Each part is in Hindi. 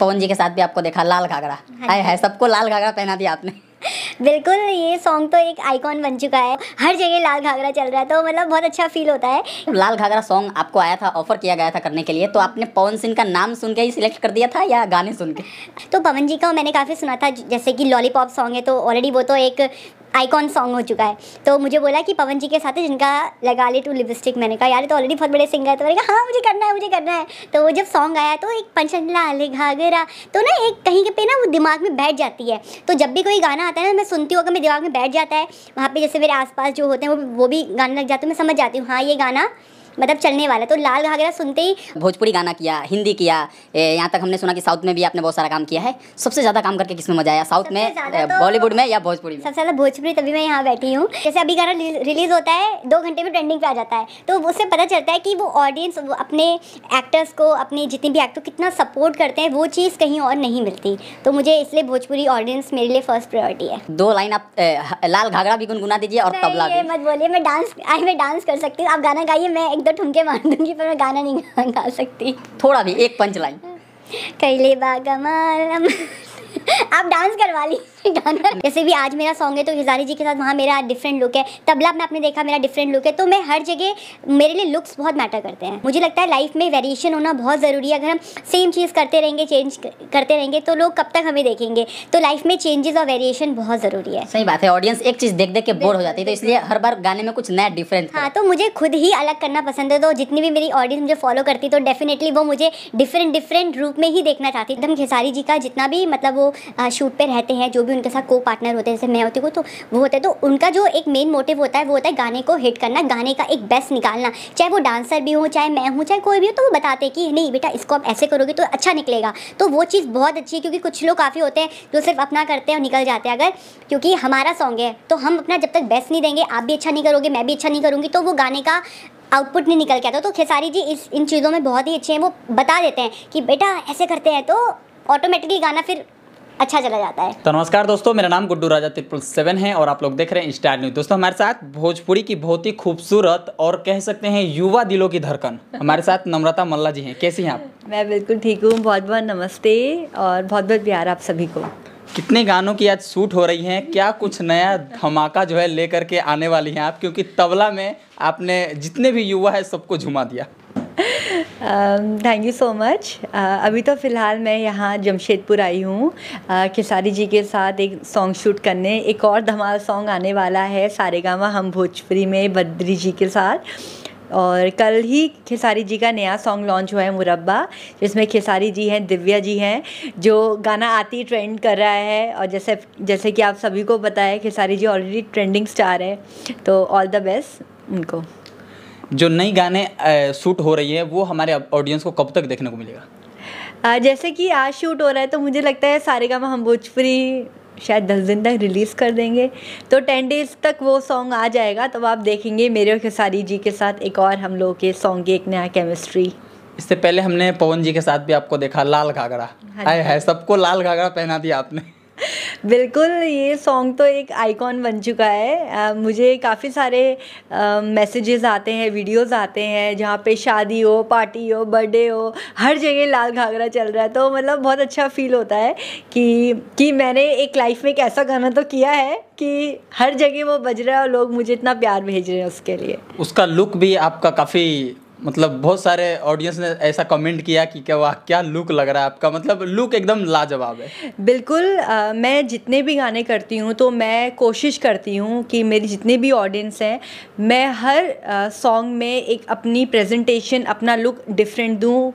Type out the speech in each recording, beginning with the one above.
पवन जी के साथ भी आपको देखा लाल घाघरा हाँ हाय हाय सबको लाल घाघरा पहना दिया आपने बिल्कुल ये सॉन्ग तो एक आइकॉन बन चुका है हर जगह लाल घाघरा चल रहा है तो मतलब बहुत अच्छा फील होता है लाल घाघरा सॉन्ग आपको आया था ऑफर किया गया था करने के लिए तो आपने पवन सिंह का नाम सुन के ही सिलेक्ट कर दिया था या गाने सुन के तो पवन जी का मैंने काफ़ी सुना था जैसे कि लॉलीपॉप सॉन्ग है तो ऑलरेडी वो तो एक आइकॉन सॉन्ग हो चुका है तो मुझे बोला कि पवन जी के साथ है जिनका लगा ले टू लिपस्टिक मैंने कहा यार तो ऑलरेडी बहुत बड़े सिंगर है तो मैंने कहा हाँ मुझे करना है मुझे करना है तो वो जब सॉन्ग आया तो एक पंचन लाल घाघरा तो ना एक कहीं के पे ना वो दिमाग में बैठ जाती है तो जब भी कोई गाना आता है ना मैं सुनती हूँ अगर मेरे दिमाग में बैठ जाता है वहाँ पर जैसे मेरे आस जो होते हैं वो वो भी गाने लग जाते हैं मैं समझ जाती हूँ हाँ ये गाना मतलब चलने वाला तो लाल घाघरा सुनते ही भोजपुरी गाना किया हिंदी किया यहाँ तक हमने सुना कि साउथ में भी आपने बहुत सारा काम किया है सबसे ज़्यादा काम करके किस में मजा आया साउथ में तो बॉलीवुड में या भोजपुरी सबसे ज़्यादा भोजपुरी तभी मैं यहाँ बैठी हूँ जैसे अभी गाना रिलीज़ होता है दो घंटे में ट्रेंडिंग पे आ जाता है तो उससे पता चलता है कि वो ऑडियंस अपने एक्टर्स को अपने जितने भी एक्टर कितना सपोर्ट करते हैं वो चीज़ कहीं और नहीं मिलती तो मुझे इसलिए भोजपुरी ऑडियंस मेरे लिए फर्स्ट प्रायोरिटी है दो लाइन आप लाल घाघरा भी गुनगुना दीजिए और तबला मत बोलिए मैं डांस आई मैं डांस कर सकती हूँ आप गाना गाइए मैं एक दो तो ठुमके मार दूंगी पर मैं गाना नहीं गा, गा सकती थोड़ा भी एक पंच लाइन कैले बागा आप डांस करवा ली जैसे भी आज मेरा सॉन्ग है तो हिजारी जी के साथ वहाँ मेरा डिफरेंट लुक है तबला में आपने देखा मेरा डिफरेंट लुक है तो मैं हर जगह मेरे लिए लुक्स बहुत मैटर करते हैं मुझे लगता है लाइफ में वेरिएशन होना बहुत ज़रूरी है अगर हम सेम चीज़ करते रहेंगे चेंज करते रहेंगे तो लोग कब तक हमें देखेंगे तो लाइफ में चेंजेस और वेरिएशन बहुत ज़रूरी है सही बात है ऑडियंस एक चीज़ देख देख के बोर हो जाती है तो इसलिए हर बार गाने में कुछ नया डिफरेंट हाँ तो मुझे खुद ही अलग करना पसंद है तो जितनी भी मेरी ऑडियंस मुझे फॉलो करती तो डेफिनेटली वो मुझे डिफरेंट डिफरेंट रूप में ही देखना चाहती एकदम खेसारी जी का जितना भी मतलब वो शूट पे रहते हैं जो भी भी उनके साथ को पार्टनर होते हैं जैसे मैं होती हूँ तो वो होता है तो उनका जो एक मेन मोटिव होता है वो होता है गाने को हिट करना गाने का एक बेस्ट निकालना चाहे वो डांसर भी हो चाहे मैं हूँ चाहे कोई भी हो तो वो बताते हैं कि नहीं बेटा इसको आप ऐसे करोगे तो अच्छा निकलेगा तो वो चीज़ बहुत अच्छी है क्योंकि कुछ लोग काफ़ी होते हैं जो सिर्फ अपना करते हैं और निकल जाते हैं अगर क्योंकि हमारा सॉन्ग है तो हम अपना जब तक बेस्ट नहीं देंगे आप भी अच्छा नहीं करोगे मैं भी अच्छा नहीं करूँगी तो वो गाने का आउटपुट नहीं निकल के आता तो खेसारी जी इस इन चीज़ों में बहुत ही अच्छे हैं वो बता देते हैं कि बेटा ऐसे करते हैं तो ऑटोमेटिकली गाना फिर अच्छा चला जाता है तो नमस्कार दोस्तों मेरा नाम गुड्डू राजा त्रिपुल सेवन है और आप लोग देख रहे हैं स्टार न्यूज दोस्तों हमारे साथ भोजपुरी की बहुत ही खूबसूरत और कह सकते हैं युवा दिलों की धड़कन हमारे साथ नम्रता मल्ला जी हैं कैसी हैं आप मैं बिल्कुल ठीक हूँ बहुत बहुत नमस्ते और बहुत बहुत प्यार आप सभी को कितने गानों की आज शूट हो रही हैं क्या कुछ नया धमाका जो है लेकर के आने वाली हैं आप क्योंकि तबला में आपने जितने भी युवा है सबको झुमा दिया थैंक यू सो मच अभी तो फ़िलहाल मैं यहाँ जमशेदपुर आई हूँ uh, खेसारी जी के साथ एक सॉन्ग शूट करने एक और धमाल सॉन्ग आने वाला है सारेगामा हम भोजपुरी में बद्री जी के साथ और कल ही खेसारी जी का नया सॉन्ग लॉन्च हुआ है मुरब्बा जिसमें खेसारी जी हैं दिव्या जी हैं जो गाना आती ट्रेंड कर रहा है और जैसे जैसे कि आप सभी को पता है Khesari ji already trending star है तो ऑल द बेस्ट उनको जो नई गाने शूट हो रही है वो हमारे ऑडियंस को कब तक देखने को मिलेगा जैसे कि आज शूट हो रहा है तो मुझे लगता है सारे गामा हम भोजपुरी शायद दस दिन तक रिलीज़ कर देंगे तो टेन डेज़ तक वो सॉन्ग आ जाएगा तब तो आप देखेंगे मेरे और खेसारी जी के साथ एक और हम लोगों के सॉन्ग की एक नया केमिस्ट्री इससे पहले हमने पवन जी के साथ भी आपको देखा लाल घाघरा हाँ हाय है सबको लाल घाघरा पहना दिया आपने बिल्कुल ये सॉन्ग तो एक आइकॉन बन चुका है मुझे काफ़ी सारे मैसेजेस आते हैं वीडियोस आते हैं जहाँ पे शादी हो पार्टी हो बर्थडे हो हर जगह लाल घाघरा चल रहा है तो मतलब बहुत अच्छा फील होता है कि कि मैंने एक लाइफ में एक ऐसा गाना तो किया है कि हर जगह वो बज रहा है और लोग मुझे इतना प्यार भेज रहे हैं उसके लिए उसका लुक भी आपका काफ़ी मतलब बहुत सारे ऑडियंस ने ऐसा कमेंट किया कि क्या वाह क्या लुक लग रहा है आपका मतलब लुक एकदम लाजवाब है बिल्कुल आ, मैं जितने भी गाने करती हूँ तो मैं कोशिश करती हूँ कि मेरी जितने भी ऑडियंस हैं मैं हर सॉन्ग में एक अपनी प्रेजेंटेशन अपना लुक डिफरेंट दूँ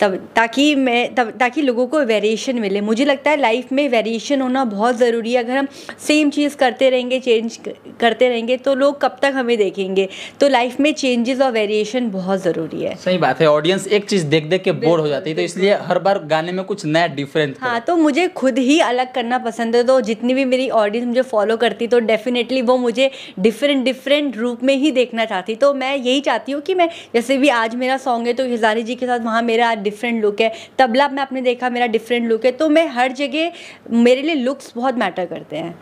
तब ताकि मैं तब ताकि लोगों को वेरिएशन मिले मुझे लगता है लाइफ में वेरिएशन होना बहुत ज़रूरी है अगर हम सेम चीज़ करते रहेंगे चेंज करते रहेंगे तो लोग कब तक हमें देखेंगे तो लाइफ में चेंजेस और वेरिएशन बहुत ज़रूरी है सही बात है ऑडियंस एक चीज़ देख देख के बोर हो जाती है तो इसलिए हर बार गाने में कुछ नया डिफरेंट हाँ तो मुझे खुद ही अलग करना पसंद है तो जितनी भी मेरी ऑडियंस मुझे फॉलो करती तो डेफिनेटली वो मुझे डिफरेंट डिफरेंट रूप में ही देखना चाहती तो मैं यही चाहती हूँ कि मैं जैसे भी आज मेरा सॉन्ग है तो हिजारी जी के साथ वहाँ मेरा डिफरेंट लुक है तबला में आपने देखा मेरा डिफरेंट लुक है तो मैं हर जगह मेरे लिए लुक्स बहुत मैटर करते हैं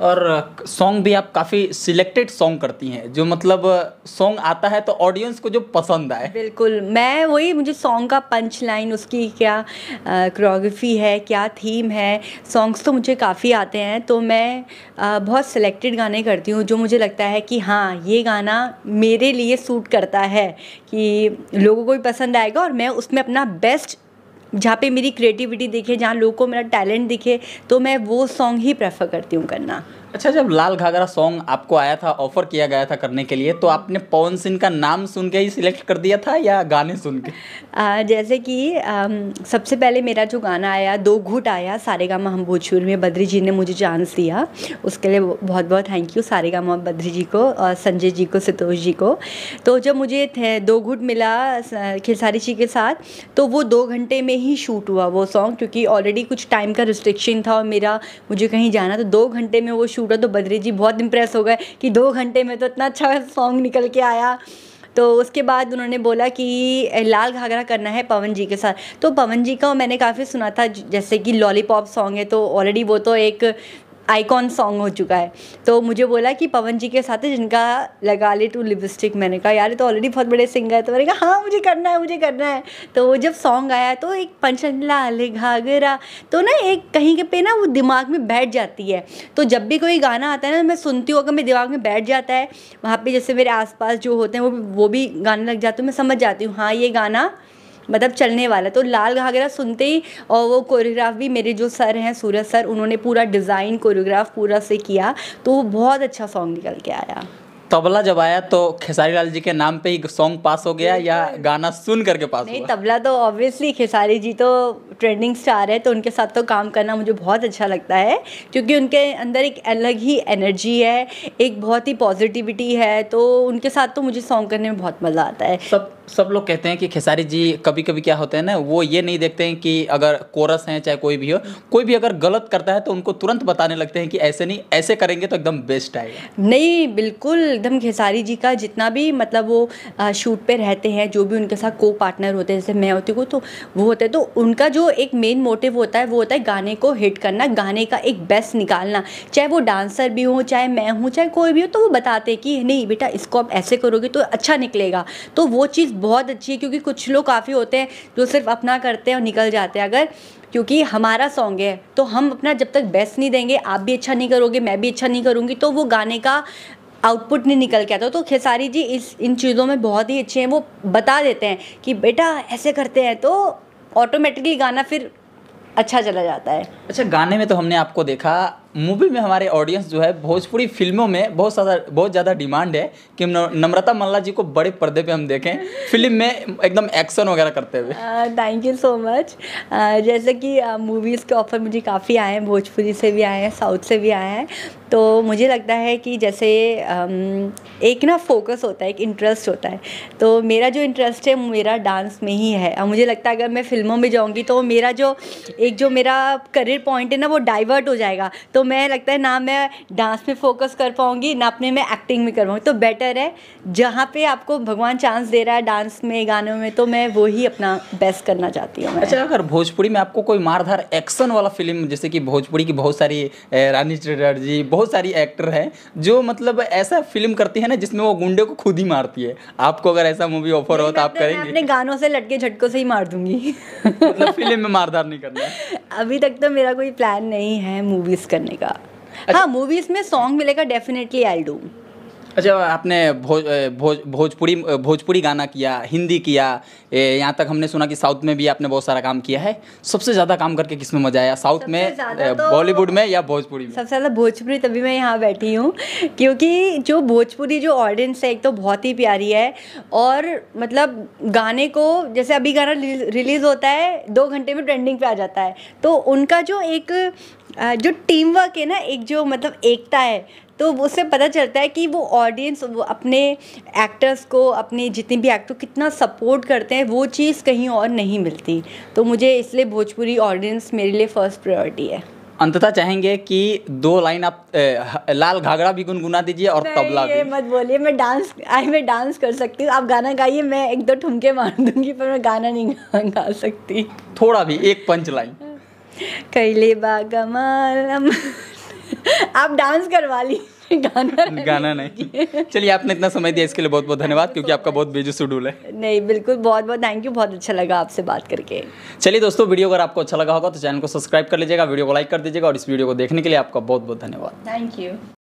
और सॉन्ग भी आप काफ़ी सिलेक्टेड सॉन्ग करती हैं जो मतलब सॉन्ग आता है तो ऑडियंस को जो पसंद आए बिल्कुल मैं वही मुझे सॉन्ग का पंच लाइन उसकी क्या क्रोग्राफी है क्या थीम है सॉन्ग्स तो मुझे काफ़ी आते हैं तो मैं आ, बहुत सिलेक्टेड गाने करती हूँ जो मुझे लगता है कि हाँ ये गाना मेरे लिए सूट करता है कि लोगों को भी पसंद आएगा और मैं उसमें अपना बेस्ट जहाँ पे मेरी क्रिएटिविटी दिखे जहाँ लोगों को मेरा टैलेंट दिखे तो मैं वो सॉन्ग ही प्रेफर करती हूँ करना अच्छा जब लाल घाघरा सॉन्ग आपको आया था ऑफर किया गया था करने के लिए तो आपने पवन सिंह का नाम सुन के ही सिलेक्ट कर दिया था या गाने सुन के आ, जैसे कि आ, सबसे पहले मेरा जो गाना आया दो घुट आया सारे गामा हम भोजपुर में बद्री जी ने मुझे चांस दिया उसके लिए बहुत बहुत thank you Saregama Badri ji को और संजय जी को सितोष जी को तो जब मुझे दो घुट मिला खेसारी जी के साथ तो वो दो घंटे में ही शूट हुआ वो सॉन्ग क्योंकि ऑलरेडी कुछ टाइम का रिस्ट्रिक्शन था और मेरा मुझे कहीं जाना तो दो घंटे में वो शूट हुआ तो बद्री जी बहुत इंप्रेस हो गए कि दो घंटे में तो इतना अच्छा सॉन्ग निकल के आया तो उसके बाद उन्होंने बोला कि लाल घाघरा करना है पवन जी के साथ तो पवन जी का मैंने काफ़ी सुना था जैसे कि लॉलीपॉप सॉन्ग है तो ऑलरेडी वो तो एक आइकॉन सॉन्ग हो चुका है तो मुझे बोला कि पवन जी के साथ है जिनका लगा ले टू लिपस्टिक मैंने कहा यार ये तो ऑलरेडी बहुत बड़े सिंगर है तो मैंने कहा हाँ मुझे करना है मुझे करना है तो वो जब सॉन्ग आया तो एक पंचला घाघरा तो ना एक कहीं के पे ना वो दिमाग में बैठ जाती है तो जब भी कोई गाना आता है ना मैं सुनती हूँ अगर मेरे दिमाग में बैठ जाता है वहाँ पर जैसे मेरे आसपास जो होते हैं वो वो भी गाने लग जाते हैं तो मैं समझ जाती हूँ हाँ ये गाना मतलब चलने वाला तो लाल घाघरा सुनते ही और वो कोरियोग्राफ भी मेरे जो सर हैं सूरज सर उन्होंने पूरा डिज़ाइन कोरियोग्राफ पूरा से किया तो वो बहुत अच्छा सॉन्ग निकल के आया तबला जब आया तो खेसारी लाल जी के नाम पे ही सॉन्ग पास हो गया या गाना सुन करके पास नहीं हुआ? तबला तो ऑब्वियसली खेसारी जी तो ट्रेंडिंग स्टार है तो उनके साथ तो काम करना मुझे बहुत अच्छा लगता है क्योंकि उनके अंदर एक अलग ही एनर्जी है एक बहुत ही पॉजिटिविटी है तो उनके साथ तो मुझे सॉन्ग करने में बहुत मज़ा आता है सब सब लोग कहते हैं कि खेसारी जी कभी कभी क्या होते हैं ना वो ये नहीं देखते हैं कि अगर कोरस हैं चाहे कोई भी हो कोई भी अगर गलत करता है तो उनको तुरंत बताने लगते हैं कि ऐसे नहीं ऐसे करेंगे तो एकदम बेस्ट आए नहीं बिल्कुल एकदम खेसारी जी का जितना भी मतलब वो शूट पे रहते हैं जो भी उनके साथ को पार्टनर होते हैं जैसे मैं होती हूँ तो वो होते हैं तो उनका जो एक मेन मोटिव होता है वो होता है गाने को हिट करना गाने का एक बेस्ट निकालना चाहे वो डांसर भी हो चाहे मैं हूँ चाहे कोई भी हो तो वो बताते हैं कि नहीं बेटा इसको आप ऐसे करोगे तो अच्छा निकलेगा तो वो चीज़ बहुत अच्छी है क्योंकि कुछ लोग काफ़ी होते हैं जो सिर्फ अपना करते हैं और निकल जाते हैं अगर क्योंकि हमारा सॉन्ग है तो हम अपना जब तक बेस्ट नहीं देंगे आप भी अच्छा नहीं करोगे मैं भी अच्छा नहीं करूँगी तो वो गाने का आउटपुट नहीं निकल के आता तो खेसारी जी इस इन चीज़ों में बहुत ही अच्छे हैं वो बता देते हैं कि बेटा ऐसे करते हैं तो ऑटोमेटिकली गाना फिर अच्छा चला जाता है अच्छा गाने में तो हमने आपको देखा मूवी में हमारे ऑडियंस जो है भोजपुरी फिल्मों में बहुत ज़्यादा बहुत ज़्यादा डिमांड है कि नम्रता मल्ला जी को बड़े पर्दे पे हम देखें फिल्म में एकदम एक्शन वगैरह करते हुए थैंक यू सो मच जैसे कि मूवीज़ के ऑफर मुझे काफ़ी आए हैं भोजपुरी से भी आए हैं साउथ से भी आए हैं तो मुझे लगता है कि जैसे एक ना फोकस होता है एक इंटरेस्ट होता है तो मेरा जो इंटरेस्ट है मेरा डांस में ही है और मुझे लगता है अगर मैं फिल्मों में जाऊँगी तो मेरा जो एक जो मेरा करियर पॉइंट है ना वो डाइवर्ट हो जाएगा तो मैं लगता है ना मैं डांस में फोकस कर पाऊँगी ना अपने में एक्टिंग में कर पाऊँगी तो बेटर है जहाँ पे आपको भगवान चांस दे रहा है डांस में गानों में तो मैं वो ही अपना बेस्ट करना चाहती हूँ अच्छा अगर भोजपुरी में आपको कोई मारधार एक्शन वाला फिल्म जैसे कि भोजपुरी की बहुत सारी रानी चटर्जी बहुत सारी एक्टर है जो मतलब ऐसा फिल्म करती है ना जिसमें वो गुंडे को खुद ही मारती है आपको अगर ऐसा मूवी ऑफर हो तो आप तो करेंगे अपने गानों से लटके झटकों से ही मार दूंगी मतलब फिल्म में मारधार नहीं करना अभी तक तो मेरा कोई प्लान नहीं है मूवीज करने करने का अच्छा, हाँ मूवीज में सॉन्ग मिलेगा डेफिनेटली आई डू अच्छा आपने भोज भोज भोजपुरी भोजपुरी गाना किया हिंदी किया यहाँ तक हमने सुना कि साउथ में भी आपने बहुत सारा काम किया है सबसे ज़्यादा काम करके किस में मज़ा आया साउथ में तो, बॉलीवुड में या भोजपुरी में सबसे ज़्यादा भोजपुरी तभी मैं यहाँ बैठी हूँ क्योंकि जो भोजपुरी जो ऑडियंस है एक तो बहुत ही प्यारी है और मतलब गाने को जैसे अभी गाना रिलीज़ होता है दो घंटे में ट्रेंडिंग पे आ जाता है तो उनका जो एक जो टीम वर्क है ना एक जो मतलब एकता है तो उससे पता चलता है कि वो ऑडियंस वो अपने एक्टर्स को अपने जितने भी एक्टर कितना सपोर्ट करते हैं वो चीज़ कहीं और नहीं मिलती तो मुझे इसलिए भोजपुरी ऑडियंस मेरे लिए फ़र्स्ट प्रायोरिटी है अंततः चाहेंगे कि दो लाइन आप लाल घाघरा भी गुनगुना दीजिए और तबला भी। मत बोलिए मैं डांस आई मैं डांस कर सकती हूँ आप गाना गाइए मैं एक दो ठुमके मार दूंगी पर मैं गाना नहीं गा सकती थोड़ा भी एक पंच लाइन कैले बागमालम आप डांस करवा ली गाना गाना नहीं चलिए आपने इतना समय दिया इसके लिए बहुत बहुत धन्यवाद क्योंकि आपका बहुत बिजी शेड्यूल है नहीं बिल्कुल बहुत बहुत थैंक यू बहुत अच्छा लगा आपसे बात करके चलिए दोस्तों वीडियो अगर आपको अच्छा लगा होगा तो चैनल को सब्सक्राइब कर लीजिएगा वीडियो को लाइक कर दीजिएगा और इस वीडियो को देखने के लिए आपका बहुत बहुत धन्यवाद थैंक यू